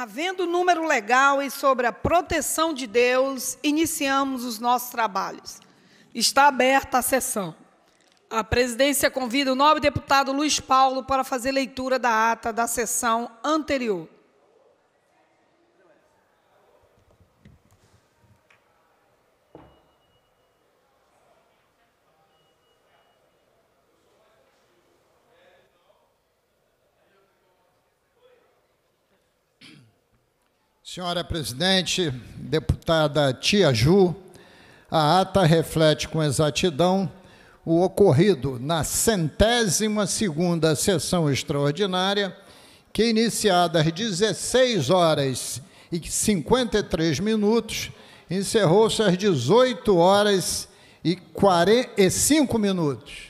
Havendo número legal e sobre a proteção de Deus, iniciamos os nossos trabalhos. Está aberta a sessão. A presidência convida o nobre deputado Luiz Paulo para fazer leitura da ata da sessão anterior. Senhora presidente, deputada Tia Ju, a ata reflete com exatidão o ocorrido na centésima segunda sessão extraordinária, que é iniciada às 16 horas e 53 minutos, encerrou-se às 18 horas e 45 minutos.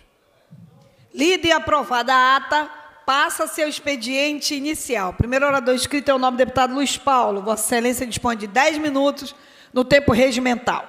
Lida e aprovada a ata, Passa seu expediente inicial. Primeiro orador inscrito é o nome do deputado Luiz Paulo. Vossa Excelência dispõe de 10 minutos no tempo regimental.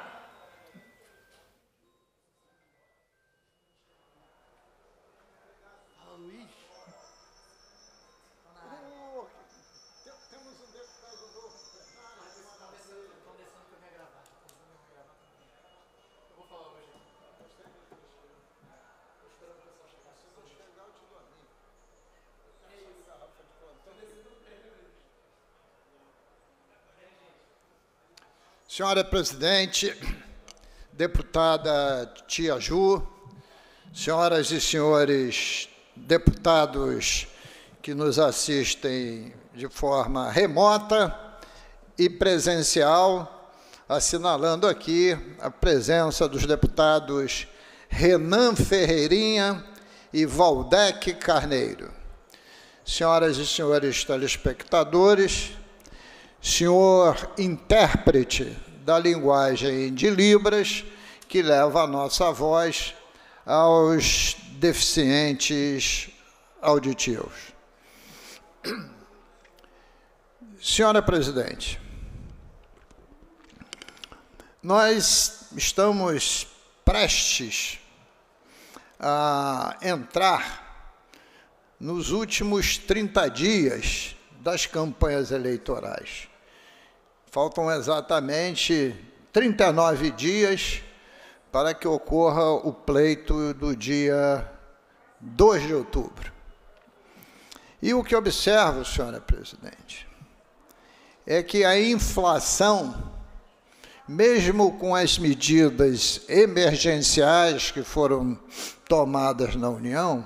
Senhora Presidente, deputada Tia Ju, senhoras e senhores deputados que nos assistem de forma remota e presencial, assinalando aqui a presença dos deputados Renan Ferreirinha e Valdec Carneiro. Senhoras e senhores telespectadores, senhor intérprete da linguagem de Libras, que leva a nossa voz aos deficientes auditivos. Senhora Presidente, nós estamos prestes a entrar nos últimos 30 dias das campanhas eleitorais. Faltam exatamente 39 dias para que ocorra o pleito do dia 2 de outubro. E o que observo, senhora presidente, é que a inflação, mesmo com as medidas emergenciais que foram tomadas na União,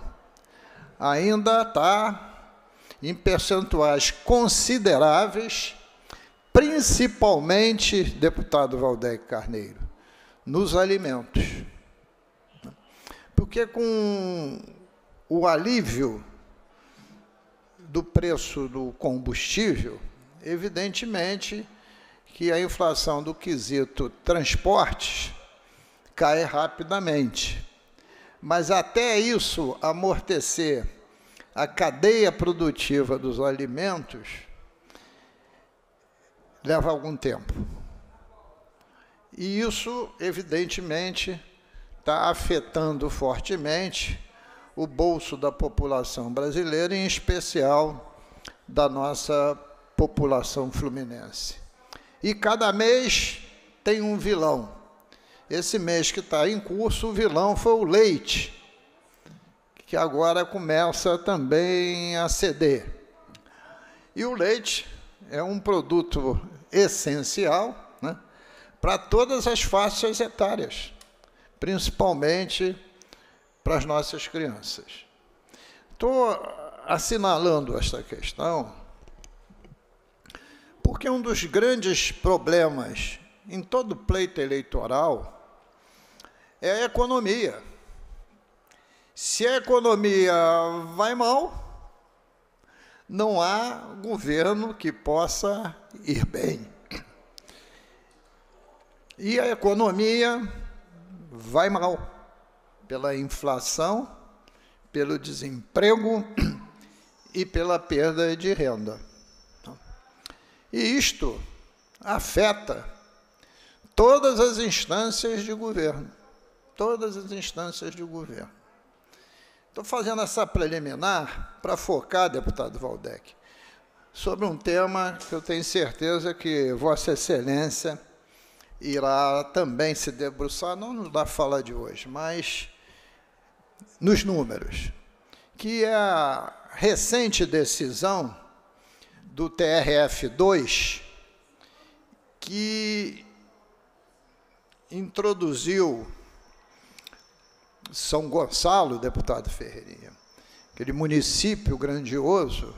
ainda está em percentuais consideráveis principalmente, deputado Valdec Carneiro, nos alimentos. Porque com o alívio do preço do combustível, evidentemente que a inflação do quesito transportes cai rapidamente. Mas até isso amortecer a cadeia produtiva dos alimentos, leva algum tempo. E isso, evidentemente, está afetando fortemente o bolso da população brasileira, em especial da nossa população fluminense. E cada mês tem um vilão. Esse mês que está em curso, o vilão foi o leite, que agora começa também a ceder. E o leite é um produto essencial né, para todas as faixas etárias, principalmente para as nossas crianças. Estou assinalando esta questão porque um dos grandes problemas em todo pleito eleitoral é a economia. Se a economia vai mal, não há governo que possa ir bem. E a economia vai mal pela inflação, pelo desemprego e pela perda de renda. E isto afeta todas as instâncias de governo. Todas as instâncias de governo. Estou fazendo essa preliminar para focar, deputado Valdec, sobre um tema que eu tenho certeza que Vossa Excelência irá também se debruçar, não na fala de hoje, mas nos números, que é a recente decisão do TRF2 que introduziu São Gonçalo, deputado Ferreirinha, aquele município grandioso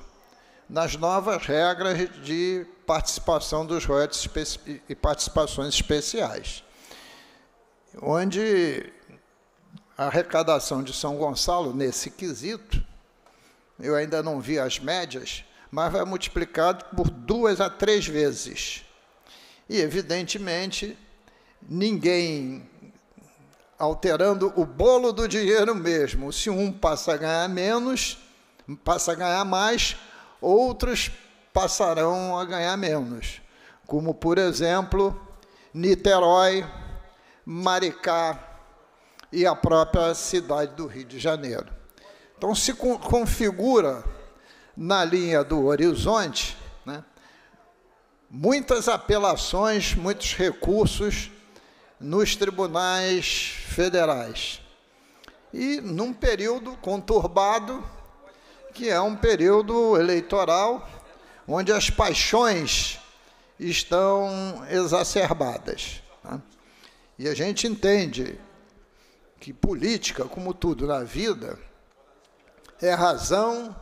nas novas regras de participação dos royalties e participações especiais, onde a arrecadação de São Gonçalo, nesse quesito, eu ainda não vi as médias, mas vai multiplicado por duas a três vezes. E, evidentemente, ninguém alterando o bolo do dinheiro mesmo. Se um passa a ganhar menos, passa a ganhar mais, outros passarão a ganhar menos, como, por exemplo, Niterói, Maricá e a própria cidade do Rio de Janeiro. Então, se configura na linha do horizonte né, muitas apelações, muitos recursos nos tribunais federais. E num período conturbado, que é um período eleitoral onde as paixões estão exacerbadas. Né? E a gente entende que política, como tudo na vida, é razão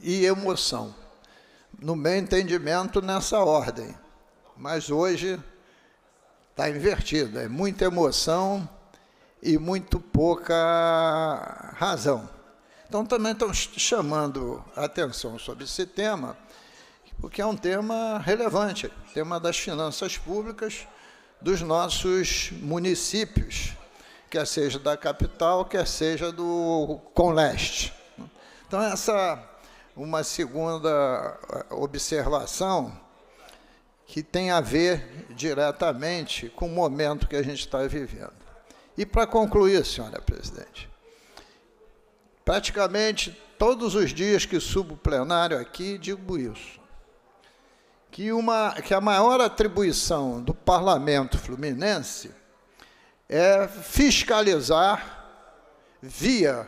e emoção. No meu entendimento, nessa ordem. Mas hoje está invertida. É muita emoção e muito pouca razão. Então, também estão chamando a atenção sobre esse tema, porque é um tema relevante tema das finanças públicas dos nossos municípios, quer seja da capital, quer seja do Conleste. Então, essa uma segunda eh, observação que tem a ver diretamente com o momento que a gente está vivendo. E para concluir, senhora presidente, Praticamente todos os dias que subo plenário aqui, digo isso. Que, uma, que a maior atribuição do parlamento fluminense é fiscalizar, via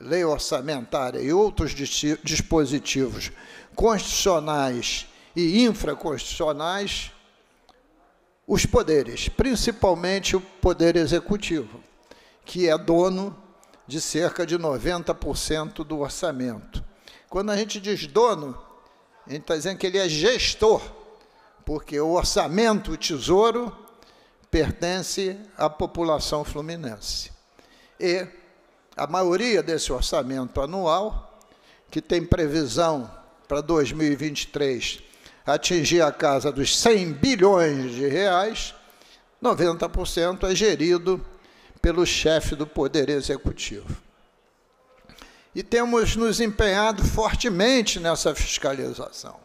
lei orçamentária e outros dispositivos constitucionais e infraconstitucionais, os poderes, principalmente o poder executivo, que é dono de cerca de 90% do orçamento. Quando a gente diz dono, a gente está dizendo que ele é gestor, porque o orçamento, o tesouro, pertence à população fluminense. E a maioria desse orçamento anual, que tem previsão para 2023 atingir a casa dos 100 bilhões de reais, 90% é gerido pelo chefe do Poder Executivo. E temos nos empenhado fortemente nessa fiscalização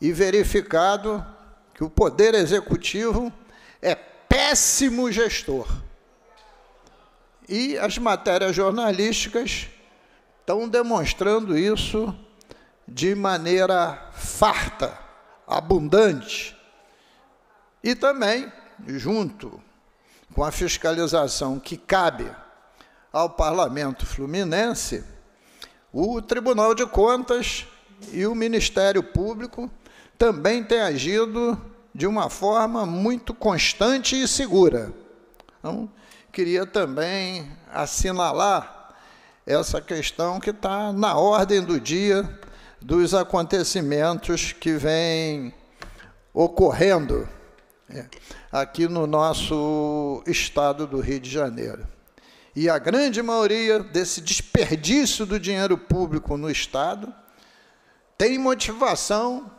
e verificado que o Poder Executivo é péssimo gestor. E as matérias jornalísticas estão demonstrando isso de maneira farta, abundante. E também, junto com a fiscalização que cabe ao Parlamento Fluminense, o Tribunal de Contas e o Ministério Público também têm agido de uma forma muito constante e segura. Então, queria também assinalar essa questão que está na ordem do dia dos acontecimentos que vêm ocorrendo. É, aqui no nosso estado do Rio de Janeiro. E a grande maioria desse desperdício do dinheiro público no Estado tem motivação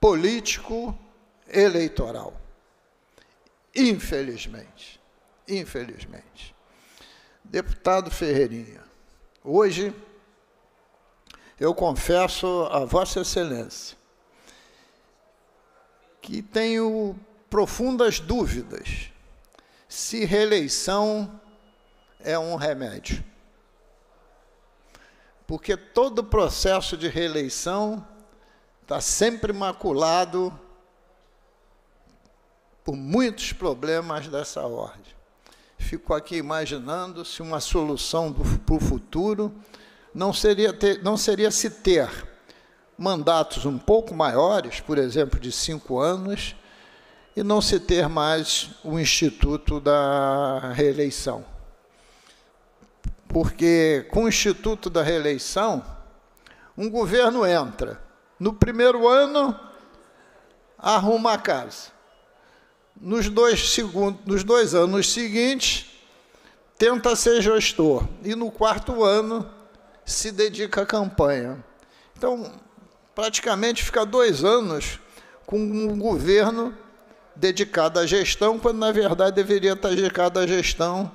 político-eleitoral. Infelizmente. Infelizmente. Deputado Ferreirinha, hoje eu confesso a Vossa Excelência que tenho profundas dúvidas se reeleição é um remédio. Porque todo processo de reeleição está sempre maculado por muitos problemas dessa ordem. Fico aqui imaginando se uma solução para o futuro não seria, ter, não seria se ter mandatos um pouco maiores, por exemplo, de cinco anos, e não se ter mais o Instituto da Reeleição. Porque com o Instituto da Reeleição, um governo entra. No primeiro ano, arruma a casa. Nos dois, segundos, nos dois anos seguintes, tenta ser gestor. E no quarto ano, se dedica à campanha. Então, praticamente ficar dois anos com um governo dedicado à gestão, quando na verdade deveria estar dedicado à gestão,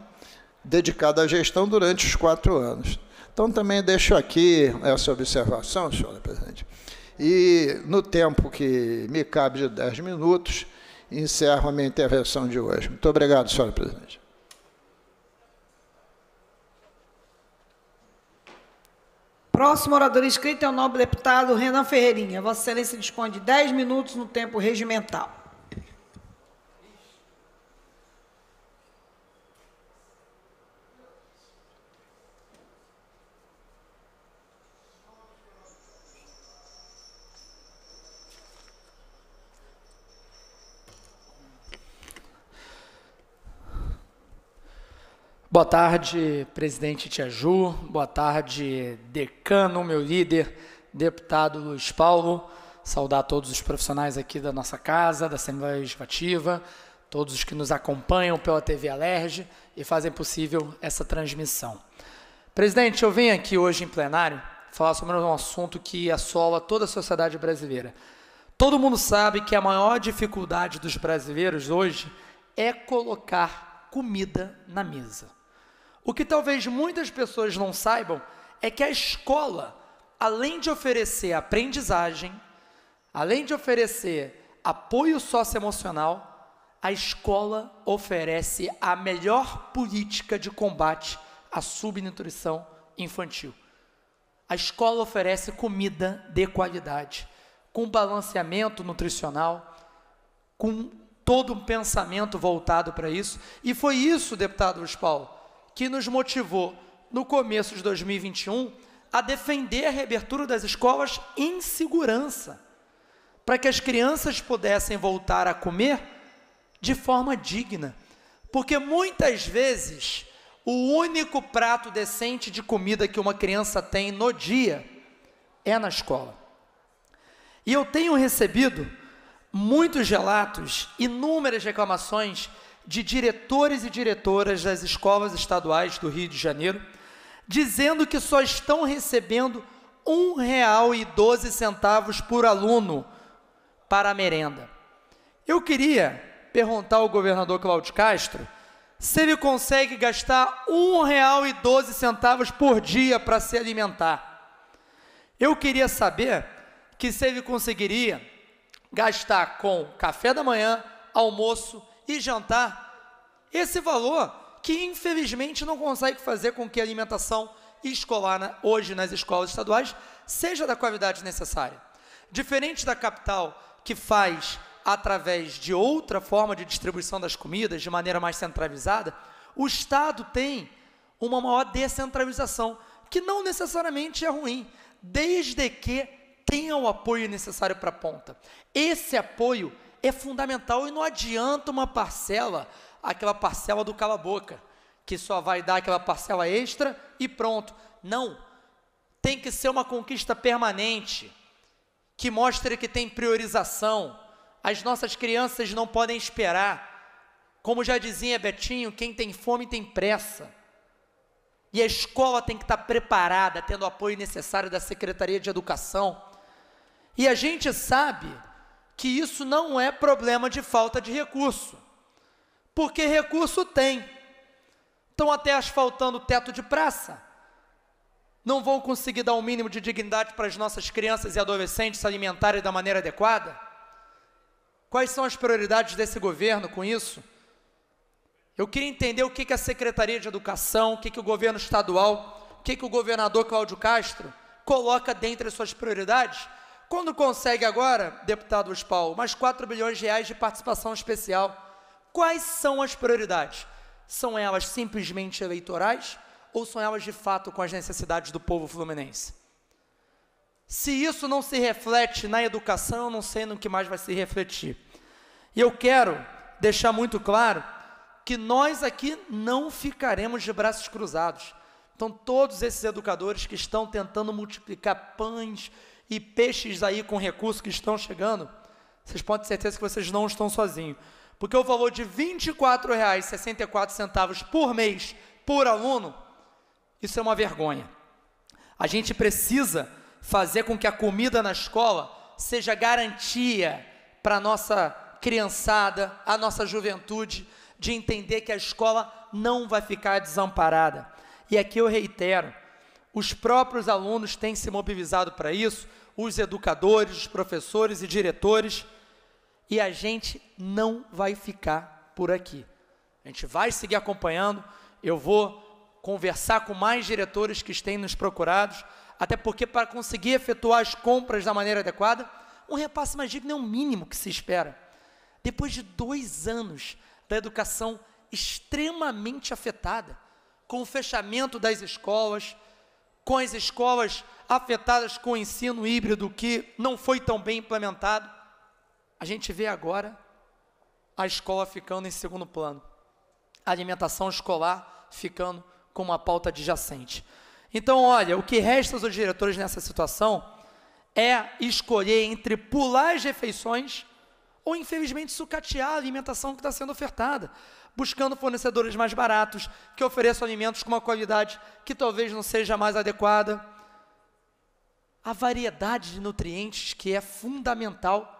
dedicado à gestão durante os quatro anos. Então também deixo aqui essa observação, senhora presidente. E no tempo que me cabe de 10 minutos, encerro a minha intervenção de hoje. Muito obrigado, senhora presidente. Próximo orador inscrito é o nobre deputado Renan Ferreirinha. Vossa Excelência dispõe de 10 minutos no tempo regimental. Boa tarde, presidente Tiaju. Boa tarde, decano, meu líder, deputado Luiz Paulo. Saudar todos os profissionais aqui da nossa casa, da Assembleia Legislativa, todos os que nos acompanham pela TV Alerj e fazem possível essa transmissão. Presidente, eu venho aqui hoje em plenário falar sobre um assunto que assola toda a sociedade brasileira. Todo mundo sabe que a maior dificuldade dos brasileiros hoje é colocar comida na mesa. O que talvez muitas pessoas não saibam é que a escola, além de oferecer aprendizagem, além de oferecer apoio socioemocional, a escola oferece a melhor política de combate à subnutrição infantil. A escola oferece comida de qualidade, com balanceamento nutricional, com todo um pensamento voltado para isso. E foi isso, deputado Luiz Paulo, que nos motivou no começo de 2021 a defender a reabertura das escolas em segurança, para que as crianças pudessem voltar a comer de forma digna. Porque muitas vezes o único prato decente de comida que uma criança tem no dia é na escola. E eu tenho recebido muitos relatos, inúmeras reclamações de diretores e diretoras das escolas estaduais do Rio de Janeiro, dizendo que só estão recebendo R$ 1,12 por aluno para a merenda. Eu queria perguntar ao governador Cláudio Castro se ele consegue gastar R$ 1,12 por dia para se alimentar. Eu queria saber que se ele conseguiria gastar com café da manhã, almoço e jantar. Esse valor que infelizmente não consegue fazer com que a alimentação escolar hoje nas escolas estaduais seja da qualidade necessária. Diferente da capital que faz através de outra forma de distribuição das comidas, de maneira mais centralizada, o Estado tem uma maior descentralização, que não necessariamente é ruim, desde que tenha o apoio necessário para a ponta. Esse apoio é fundamental e não adianta uma parcela, aquela parcela do cala-boca, que só vai dar aquela parcela extra e pronto. Não. Tem que ser uma conquista permanente, que mostre que tem priorização. As nossas crianças não podem esperar. Como já dizia Betinho, quem tem fome tem pressa. E a escola tem que estar preparada, tendo o apoio necessário da Secretaria de Educação. E a gente sabe que isso não é problema de falta de recurso, porque recurso tem. Estão até asfaltando o teto de praça. Não vão conseguir dar o um mínimo de dignidade para as nossas crianças e adolescentes se alimentarem da maneira adequada? Quais são as prioridades desse governo com isso? Eu queria entender o que, que a Secretaria de Educação, o que, que o governo estadual, o que, que o governador Cláudio Castro coloca dentre as suas prioridades quando consegue agora, deputado Uspal, mais 4 bilhões de reais de participação especial, quais são as prioridades? São elas simplesmente eleitorais ou são elas de fato com as necessidades do povo fluminense? Se isso não se reflete na educação, eu não sei no que mais vai se refletir. E eu quero deixar muito claro que nós aqui não ficaremos de braços cruzados. Então, todos esses educadores que estão tentando multiplicar pães e peixes aí com recursos que estão chegando, vocês podem ter certeza que vocês não estão sozinhos. Porque o valor de R$ 24,64 por mês por aluno, isso é uma vergonha. A gente precisa fazer com que a comida na escola seja garantia para a nossa criançada, a nossa juventude, de entender que a escola não vai ficar desamparada. E aqui eu reitero, os próprios alunos têm se mobilizado para isso, os educadores, os professores e diretores, e a gente não vai ficar por aqui. A gente vai seguir acompanhando, eu vou conversar com mais diretores que estão nos procurados, até porque para conseguir efetuar as compras da maneira adequada, um repasse mais digno é o mínimo que se espera. Depois de dois anos da educação extremamente afetada, com o fechamento das escolas, com as escolas afetadas com o ensino híbrido que não foi tão bem implementado, a gente vê agora a escola ficando em segundo plano, a alimentação escolar ficando com uma pauta adjacente. Então, olha, o que resta aos diretores nessa situação é escolher entre pular as refeições ou, infelizmente, sucatear a alimentação que está sendo ofertada, buscando fornecedores mais baratos que ofereçam alimentos com uma qualidade que talvez não seja mais adequada a variedade de nutrientes que é fundamental,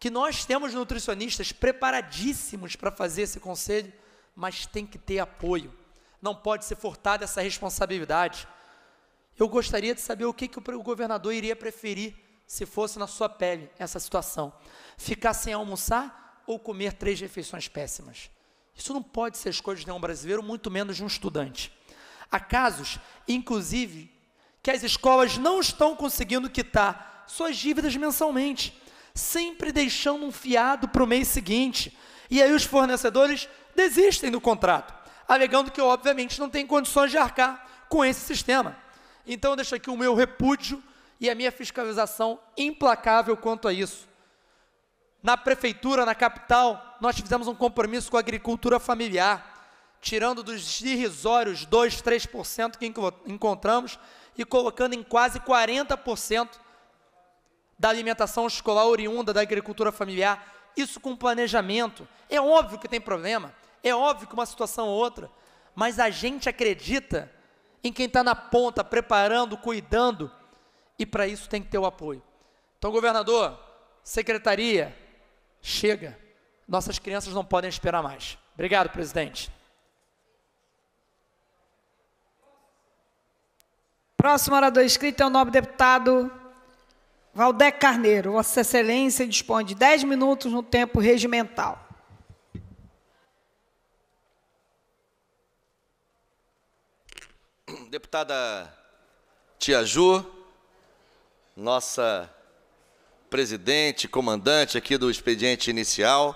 que nós temos nutricionistas preparadíssimos para fazer esse conselho, mas tem que ter apoio. Não pode ser furtada essa responsabilidade. Eu gostaria de saber o que, que o governador iria preferir se fosse na sua pele essa situação: ficar sem almoçar ou comer três refeições péssimas. Isso não pode ser escolha de nenhum brasileiro, muito menos de um estudante. Há casos, inclusive, que as escolas não estão conseguindo quitar suas dívidas mensalmente, sempre deixando um fiado para o mês seguinte. E aí os fornecedores desistem do contrato, alegando que, obviamente, não tem condições de arcar com esse sistema. Então, deixo aqui o meu repúdio e a minha fiscalização implacável quanto a isso. Na prefeitura, na capital, nós fizemos um compromisso com a agricultura familiar, tirando dos irrisórios 2, 3% que encontramos, e colocando em quase 40% da alimentação escolar oriunda da agricultura familiar. Isso com planejamento. É óbvio que tem problema, é óbvio que uma situação ou outra, mas a gente acredita em quem está na ponta, preparando, cuidando, e para isso tem que ter o apoio. Então, governador, secretaria, chega. Nossas crianças não podem esperar mais. Obrigado, presidente. Próximo orador inscrito é o nobre deputado Valdec Carneiro. Vossa Excelência dispõe de 10 minutos no tempo regimental. Deputada Tia Ju, nossa presidente, comandante aqui do expediente inicial,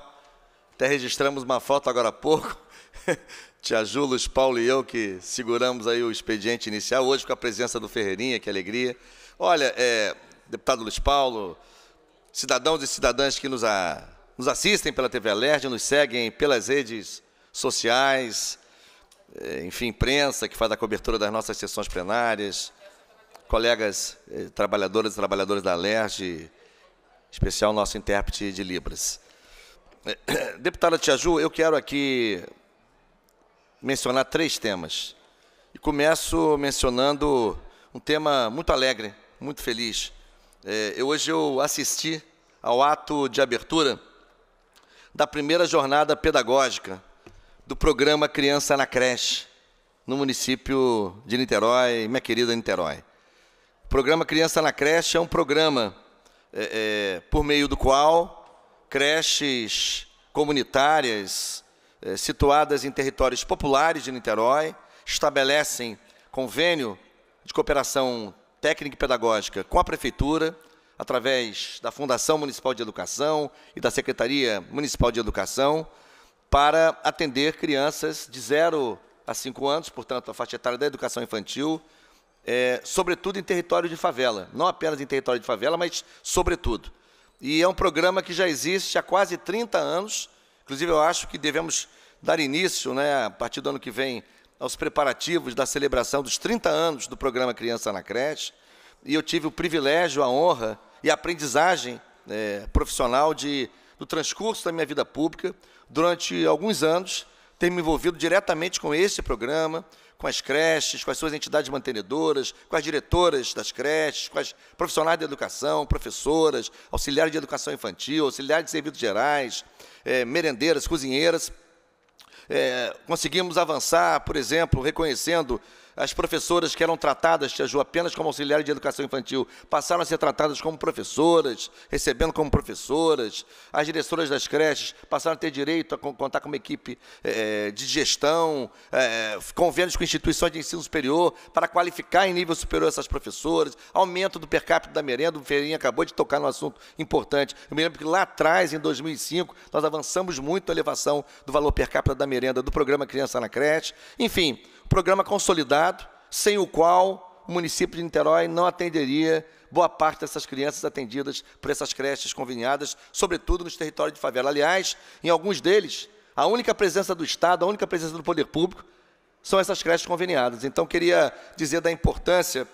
até registramos uma foto agora há pouco. Tia Ju, Luiz Paulo e eu que seguramos aí o expediente inicial, hoje com a presença do Ferreirinha, que alegria. Olha, é, deputado Luiz Paulo, cidadãos e cidadãs que nos, a, nos assistem pela TV Alerj, nos seguem pelas redes sociais, é, enfim, imprensa que faz a cobertura das nossas sessões plenárias, colegas é, trabalhadoras e trabalhadores da Alerj, em especial nosso intérprete de Libras. É, deputada Tia Ju, eu quero aqui mencionar três temas. E começo mencionando um tema muito alegre, muito feliz. É, eu, hoje eu assisti ao ato de abertura da primeira jornada pedagógica do programa Criança na Creche, no município de Niterói, minha querida Niterói. O programa Criança na Creche é um programa é, é, por meio do qual creches comunitárias, eh, situadas em territórios populares de Niterói, estabelecem convênio de cooperação técnica e pedagógica com a Prefeitura, através da Fundação Municipal de Educação e da Secretaria Municipal de Educação, para atender crianças de 0 a 5 anos, portanto, a faixa etária da educação infantil, é, sobretudo em território de favela. Não apenas em território de favela, mas sobretudo. E é um programa que já existe há quase 30 anos, Inclusive, eu acho que devemos dar início, né, a partir do ano que vem, aos preparativos da celebração dos 30 anos do programa Criança na Creche. E eu tive o privilégio, a honra e a aprendizagem é, profissional de, do transcurso da minha vida pública, durante alguns anos, ter me envolvido diretamente com este programa, com as creches, com as suas entidades mantenedoras, com as diretoras das creches, com as profissionais da educação, professoras, auxiliares de educação infantil, auxiliares de serviços gerais, é, merendeiras, cozinheiras. É, conseguimos avançar, por exemplo, reconhecendo as professoras que eram tratadas, Tia Ju, apenas como auxiliares de educação infantil, passaram a ser tratadas como professoras, recebendo como professoras. As diretoras das creches passaram a ter direito a contar com uma equipe é, de gestão, é, convênios com instituições de ensino superior para qualificar em nível superior essas professoras, aumento do per capita da merenda. O Feirinha acabou de tocar num assunto importante. Eu me lembro que lá atrás, em 2005, nós avançamos muito a elevação do valor per capita da merenda do programa Criança na Creche. Enfim, programa consolidado, sem o qual o município de Niterói não atenderia boa parte dessas crianças atendidas por essas creches conveniadas, sobretudo nos territórios de favela. Aliás, em alguns deles, a única presença do Estado, a única presença do poder público são essas creches conveniadas. Então, queria dizer da importância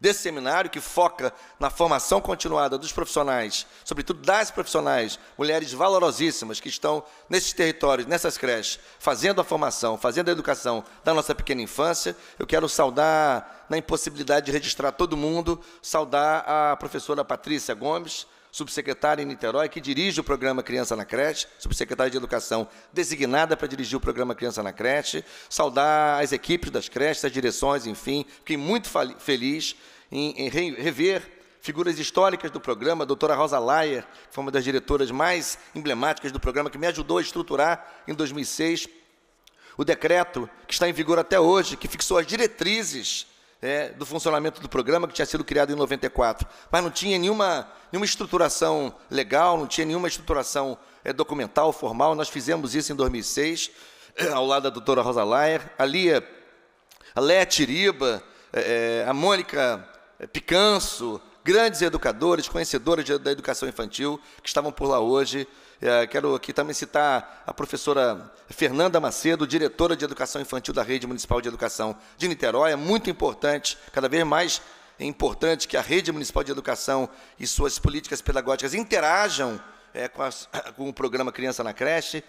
desse seminário, que foca na formação continuada dos profissionais, sobretudo das profissionais, mulheres valorosíssimas que estão nesses territórios, nessas creches, fazendo a formação, fazendo a educação da nossa pequena infância. Eu quero saudar, na impossibilidade de registrar todo mundo, saudar a professora Patrícia Gomes, subsecretária em Niterói, que dirige o programa Criança na Creche, subsecretária de Educação designada para dirigir o programa Criança na Creche, saudar as equipes das creches, as direções, enfim. Fiquei muito feliz em, em rever figuras históricas do programa, a doutora Rosa Laia, que foi uma das diretoras mais emblemáticas do programa, que me ajudou a estruturar em 2006 o decreto que está em vigor até hoje, que fixou as diretrizes é, do funcionamento do programa, que tinha sido criado em 94, mas não tinha nenhuma, nenhuma estruturação legal, não tinha nenhuma estruturação é, documental, formal. Nós fizemos isso em 2006, eh, ao lado da doutora Rosa Laier, a Lia, eh, a Léa Tiriba, é, a Mônica Picanso, grandes educadores, conhecedores da educação infantil, que estavam por lá hoje, é, quero aqui também citar a professora Fernanda Macedo, diretora de Educação Infantil da Rede Municipal de Educação de Niterói. É muito importante, cada vez mais é importante que a Rede Municipal de Educação e suas políticas pedagógicas interajam é, com, as, com o programa Criança na Creche.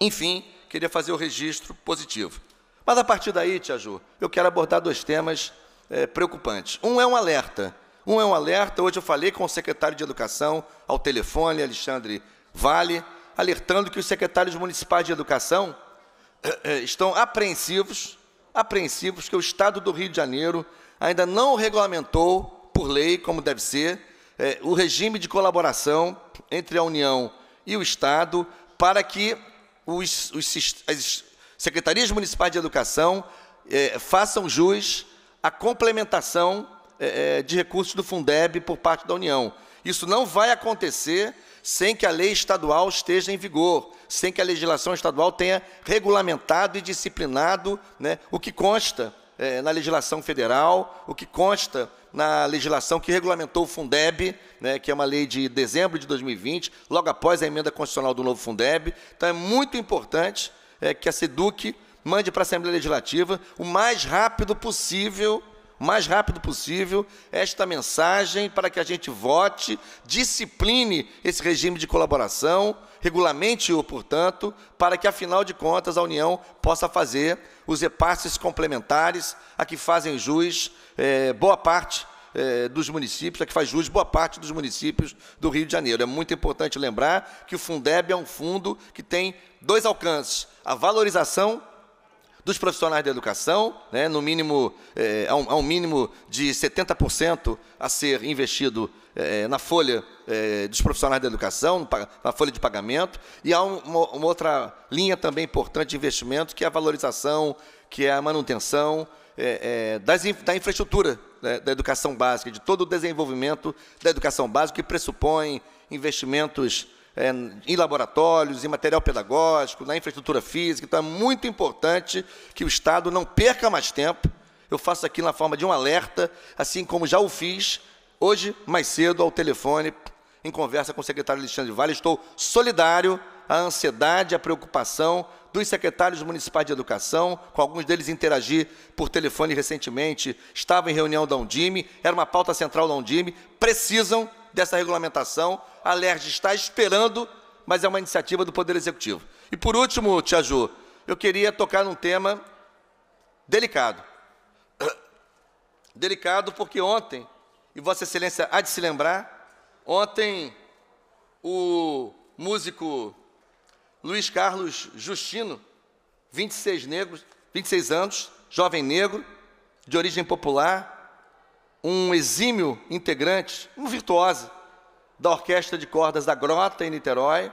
Enfim, queria fazer o registro positivo. Mas a partir daí, Tia Ju, eu quero abordar dois temas é, preocupantes. Um é um alerta. Um é um alerta. Hoje eu falei com o secretário de Educação ao telefone, Alexandre Vale, alertando que os secretários municipais de educação eh, eh, estão apreensivos, apreensivos que o Estado do Rio de Janeiro ainda não regulamentou, por lei, como deve ser, eh, o regime de colaboração entre a União e o Estado para que os, os as secretarias municipais de educação façam jus à complementação de recursos do Fundeb por parte da União. Isso não vai acontecer sem que a lei estadual esteja em vigor, sem que a legislação estadual tenha regulamentado e disciplinado né, o que consta é, na legislação federal, o que consta na legislação que regulamentou o Fundeb, né, que é uma lei de dezembro de 2020, logo após a emenda constitucional do novo Fundeb. Então é muito importante é, que a SEDUC mande para a Assembleia Legislativa o mais rápido possível o mais rápido possível, esta mensagem para que a gente vote, discipline esse regime de colaboração, regulamente-o, portanto, para que, afinal de contas, a União possa fazer os repasses complementares a que fazem jus é, boa parte eh, dos municípios, a que faz jus boa parte dos municípios do Rio de Janeiro. É muito importante lembrar que o Fundeb é um fundo que tem dois alcances: a valorização dos profissionais da educação, né, no mínimo, é, eh, a, um, a, um, mínimo de 70% a ser investido é, na folha é, dos profissionais da educação, na folha de pagamento, e há uma, uma outra linha também importante de investimento, que é a valorização, que é a manutenção, é, é, das, da infraestrutura né, da educação básica, de todo o desenvolvimento da educação básica, que pressupõe investimentos é, em laboratórios, em material pedagógico, na infraestrutura física. Então, é muito importante que o Estado não perca mais tempo. Eu faço aqui na forma de um alerta, assim como já o fiz hoje, mais cedo, ao telefone, em conversa com o secretário Alexandre Vale. Estou solidário à ansiedade, à preocupação dos secretários municipais de educação, com alguns deles interagi por telefone recentemente, estava em reunião da Undime, era uma pauta central da Undime, precisam dessa regulamentação. A LERJ está esperando, mas é uma iniciativa do Poder Executivo. E por último, Tia Ju, eu queria tocar num tema delicado. Delicado porque ontem, e Vossa Excelência há de se lembrar, ontem o músico Luiz Carlos Justino, 26 negros, 26 anos, jovem negro, de origem popular, um exímio integrante, um virtuoso da Orquestra de Cordas da Grota, em Niterói,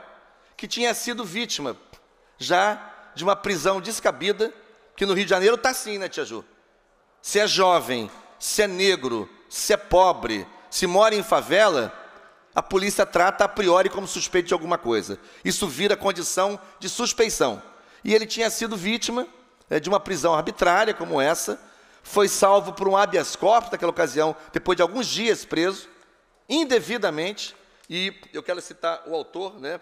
que tinha sido vítima já de uma prisão descabida, que no Rio de Janeiro está assim, né, Tia Ju? Se é jovem, se é negro, se é pobre, se mora em favela, a polícia trata a priori como suspeito de alguma coisa. Isso vira condição de suspeição. E ele tinha sido vítima eh, de uma prisão arbitrária como essa, foi salvo por um habeas corpus naquela ocasião, depois de alguns dias preso, indevidamente, e eu quero citar o autor, né,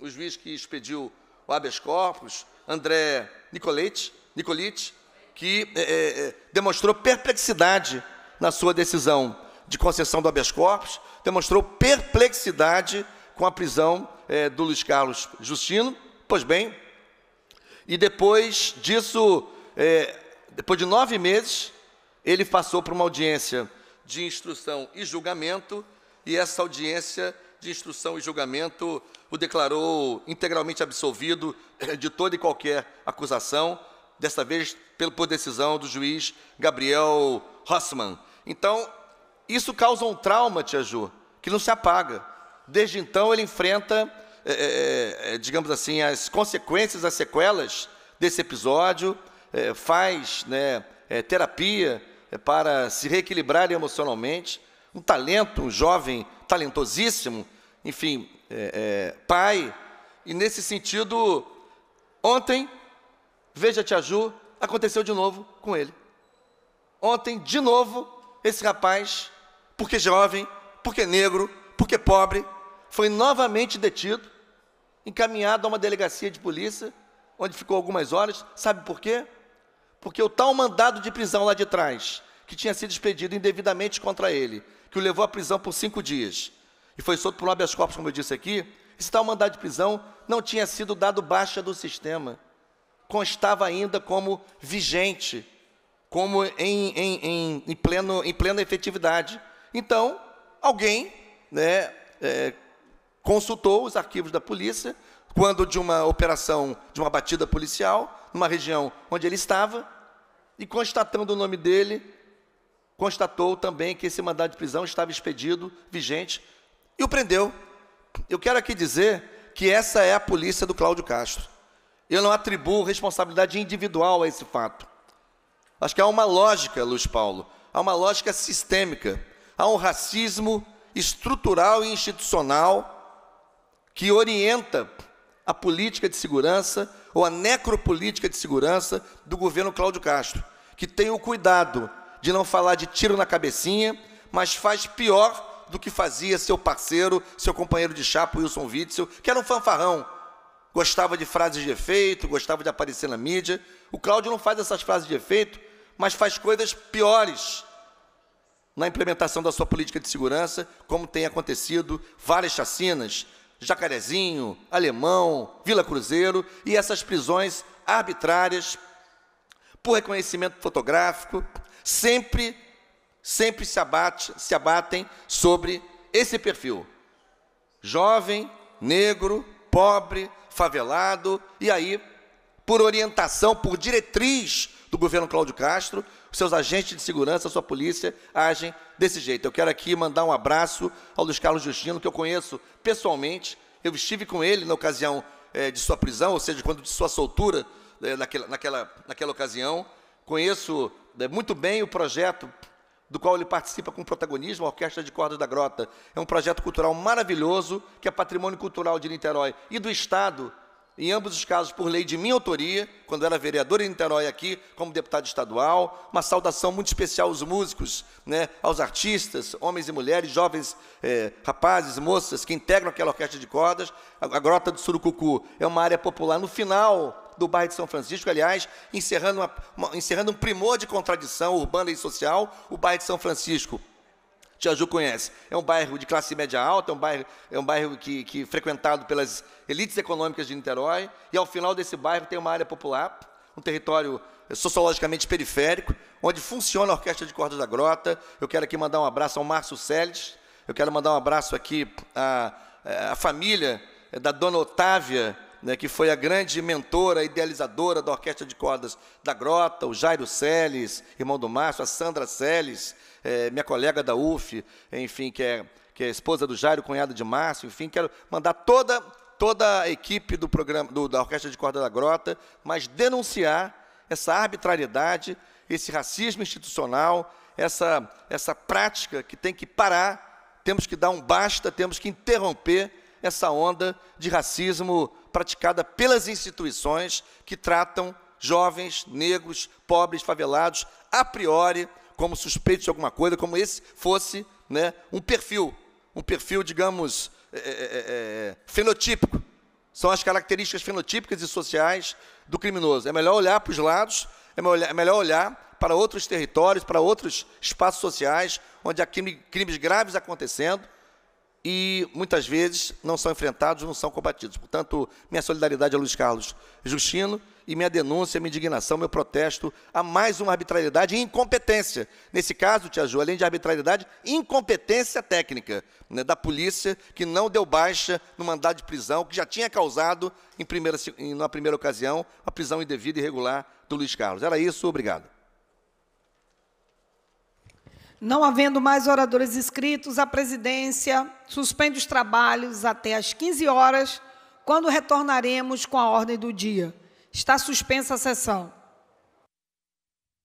o juiz que expediu o habeas corpus, André Nicolite, que é, é, é, demonstrou perplexidade na sua decisão de concessão do habeas corpus, demonstrou perplexidade com a prisão é, do Luiz Carlos Justino, pois bem, e depois disso, é, depois de nove meses, ele passou para uma audiência de instrução e julgamento, e essa audiência de instrução e julgamento o declarou integralmente absolvido eh, de toda e qualquer acusação, desta vez por decisão do juiz Gabriel Rossmann. Então, isso causa um trauma, Tia Ju, que não se apaga. Desde então, ele enfrenta, é, é, digamos assim, as consequências, as sequelas desse episódio, é, faz né, é, terapia é, para se reequilibrar emocionalmente, um talento, um jovem talentosíssimo, enfim, é, é, pai. E nesse sentido, ontem, veja Tia Ju, aconteceu de novo com ele. Ontem, de novo, esse rapaz, porque jovem, porque negro, porque pobre, foi novamente detido, encaminhado a uma delegacia de polícia, onde ficou algumas horas. Sabe por quê? porque o tal mandado de prisão lá de trás, que tinha sido expedido indevidamente contra ele, que o levou à prisão por cinco dias, e foi solto por um habeas corpus, como eu disse aqui, esse tal mandado de prisão não tinha sido dado baixa do sistema, constava ainda como vigente, como em, em, em, em pleno, em plena efetividade. Então, alguém né, é, consultou os arquivos da polícia quando de uma operação, de uma batida policial, numa região onde ele estava, e constatando o nome dele, constatou também que esse mandado de prisão estava expedido, vigente, e o prendeu. Eu quero aqui dizer que essa é a polícia do Cláudio Castro. Eu não atribuo responsabilidade individual a esse fato. Acho que há uma lógica, Luiz Paulo, há uma lógica sistêmica, há um racismo estrutural e institucional que orienta a política de segurança ou a necropolítica de segurança do governo Cláudio Castro, que tem o cuidado de não falar de tiro na cabecinha, mas faz pior do que fazia seu parceiro, seu companheiro de chapa, Wilson Witzel, que era um fanfarrão. Gostava de frases de efeito, gostava de aparecer na mídia. O Cláudio não faz essas frases de efeito, mas faz coisas piores na implementação da sua política de segurança, como tem acontecido várias chacinas, Jacarezinho, Alemão, Vila Cruzeiro, e essas prisões arbitrárias por reconhecimento fotográfico sempre sempre se abate, se abatem sobre esse perfil. Jovem, negro, pobre, favelado e aí por orientação, por diretriz do governo Cláudio Castro, seus agentes de segurança, sua polícia agem desse jeito. Eu quero aqui mandar um abraço ao Luiz Carlos Justino, que eu conheço pessoalmente. Eu estive com ele na ocasião é, de sua prisão, ou seja, quando de sua soltura, é, naquela, naquela, naquela ocasião. Conheço é, muito bem o projeto do qual ele participa com protagonismo, a Orquestra de Cordas da Grota. É um projeto cultural maravilhoso, que é patrimônio cultural de Niterói e do Estado em ambos os casos por lei de minha autoria, quando era vereador em Niterói aqui, como deputado estadual. Uma saudação muito especial aos músicos, né, aos artistas, homens e mulheres, jovens é, rapazes, moças que integram aquela orquestra de cordas. A, a Grota do Surucucu é uma área popular no final do bairro de São Francisco, aliás, encerrando, uma, uma, encerrando um primor de contradição urbana e social, o bairro de São Francisco Tiaju conhece. É um bairro de classe média alta, é um bairro, é um bairro que, que frequentado pelas elites econômicas de Niterói, e ao final desse bairro tem uma área popular, um território sociologicamente periférico, onde funciona a Orquestra de Cordas da Grota. Eu quero aqui mandar um abraço ao Márcio Celes, eu quero mandar um abraço aqui à, ah, eh, à família eh, da dona Otávia né, que foi a grande mentora, idealizadora da Orquestra de Cordas da Grota, o Jairo Seles, irmão do Márcio, a Sandra Seles, é, minha colega da UF, enfim, que é, que é esposa do Jairo, cunhada de Márcio, enfim, quero mandar toda, toda a equipe do programa do, da Orquestra de Cordas da Grota, mas denunciar essa arbitrariedade, esse racismo institucional, essa, essa prática que tem que parar, temos que dar um basta, temos que interromper essa onda de racismo praticada pelas instituições que tratam jovens, negros, pobres, favelados, a priori, como suspeitos de alguma coisa, como esse fosse né, um perfil, um perfil, digamos, é, é, é, é fenotípico. São as características fenotípicas e sociais do criminoso. É melhor olhar para os lados, é melhor olhar é para outros territórios, para outros espaços sociais, onde há crimes graves acontecendo, e muitas vezes não são enfrentados, não são combatidos. Portanto, minha solidariedade a Luiz Carlos Justino e minha denúncia, minha indignação, meu protesto a mais uma arbitrariedade e incompetência. Nesse caso, Tia Ju, além de arbitrariedade, incompetência técnica né, da polícia que não deu baixa no mandado de prisão que já tinha causado, em primeira, em, na primeira ocasião, a prisão indevida e irregular do Luiz Carlos. Era isso, obrigado. Não havendo mais oradores inscritos, a presidência suspende os trabalhos até às 15 horas, quando retornaremos com a ordem do dia. Está suspensa a sessão.